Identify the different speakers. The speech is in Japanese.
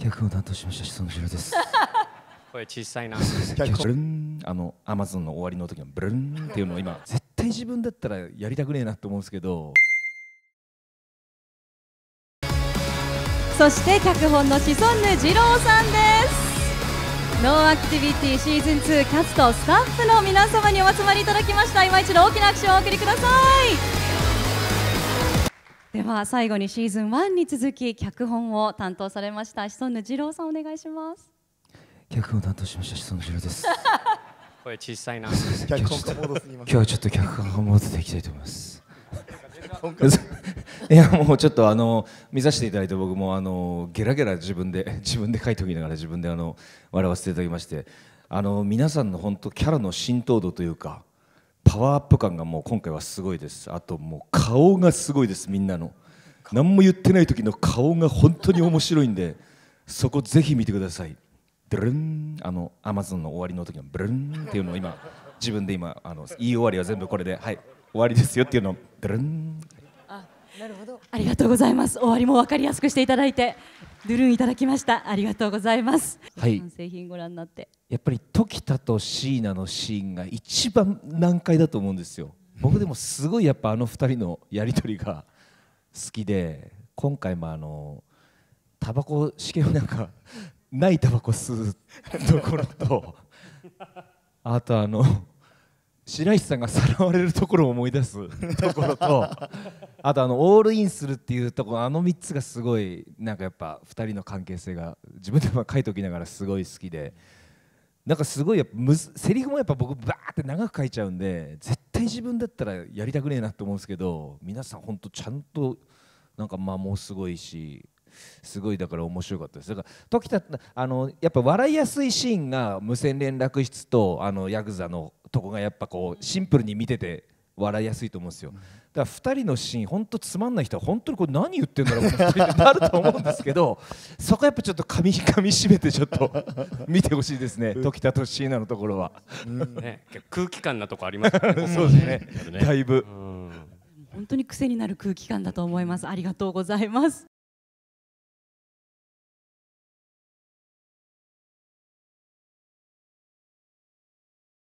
Speaker 1: 脚本担当しましたしそのじろです声小さいなブルンあのアマゾンの終わりの時のブルンっていうのを今絶対自分だったらやりたくねえなと思うんですけど
Speaker 2: そして脚本のシソンヌ二郎さんですノーアクティビティシーズン2キャストスタッフの皆様にお集まりいただきました今一度大きな拍手をお送りくださいでは最後にシーズン1に続き脚本を担当されましたシソンヌ二郎さんお願いします
Speaker 1: 脚本を担当しましたシソンヌ二郎です声 小さいな 脚本今日はちょっと脚本家モードいきたいと思います いやもうちょっとあの見させていただいて僕もあのゲラゲラ自分で自分で書いておきながら自分であの笑わせていただきましてあの皆さんの本当キャラの浸透度というかパワーアップ感がもう今回はすごいですあともう顔がすごいですみんなの何も言ってない時の顔が本当に面白いんでそこぜひ見てくださいブルンあのアマゾンの終わりの時のブルンっていうのを今自分で今あの言い終わりは全部これではい終わりですよっていうのをブルン
Speaker 2: あなるほどありがとうございます終わりも分かりやすくしていただいてドゥルンいただきましたありがとうございますはい製品ご覧になって
Speaker 1: やっぱり時田と椎名のシーンが一番難解だと思うんですよ僕でもすごいやっぱあの二人のやり取りが 好きで今回もあのタバコ試験なんかないタバコ吸うところとあとあの白石さんがさらわれるところを思い出す ところとあとあのオールインするっていうところあの3つがすごいなんかやっぱ2人の関係性が自分でも書いておきながらすごい好きでなんかすごいやっぱむセリフもやっぱ僕バーって長く書いちゃうんで絶対自分だったらやりたくねえなと思うんですけど皆さん本当ちゃんとなんか間もすごいしすごいだから面白かったですだから時たあのやっぱ笑いやすいシーンが無線連絡室とあのヤクザのとこがやっぱこうシンプルに見てて笑いやすいと思うんですよ。だから2人のシーン本当つまんない人は本当にこれ何言ってんだろうってなると思うんですけど そこはやっぱちょっとかみかみしめてちょっと 見てほしいですね時田と椎名のところは、ね、空気感なとこありますね そうですね、だいぶ
Speaker 2: 本当に癖になる空気感だと思いますありがとうございます